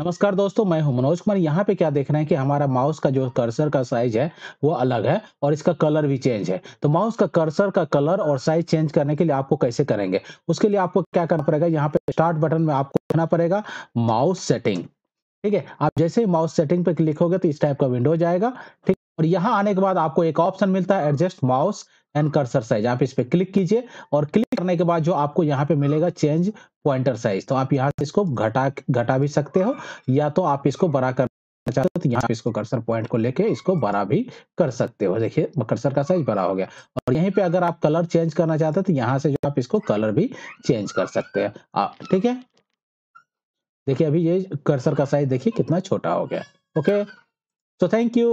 नमस्कार दोस्तों मैं हूं मनोज कुमार यहाँ पे क्या देख रहे हैं कि हमारा माउस का जो कर्सर का साइज है वो अलग है और इसका कलर भी चेंज है तो माउस का कर्सर का कलर और साइज चेंज करने के लिए आपको कैसे करेंगे उसके लिए आपको क्या करना पड़ेगा यहाँ पे स्टार्ट बटन में आपको करना पड़ेगा माउस सेटिंग ठीक है आप जैसे ही माउस सेटिंग पे लिखोगे तो इस टाइप का विंडो जाएगा ठीक और यहाँ आने के बाद आपको एक ऑप्शन मिलता है adjust mouse and cursor size आप इस पर क्लिक कीजिए और क्लिक करने के बाद जो आपको यहाँ पे मिलेगा चेंज पॉइंटर साइज तो आप यहाँ से इसको घटा घटा भी सकते हो या तो आप इसको बड़ा कर चाहते हो तो यहाँ पे इसको कर्सर पॉइंट को लेके इसको बड़ा भी कर सकते हो देखिए कर्सर का साइज बड़ा हो गया और यहीं पे अगर आप कलर चेंज करना चाहते हो तो यहाँ से जो आप इसको कलर भी चेंज कर सकते हैं ठीक है देखिए अभी ये कर्सर का साइज देखिए कितना छोटा हो गया ओके सो थैंक यू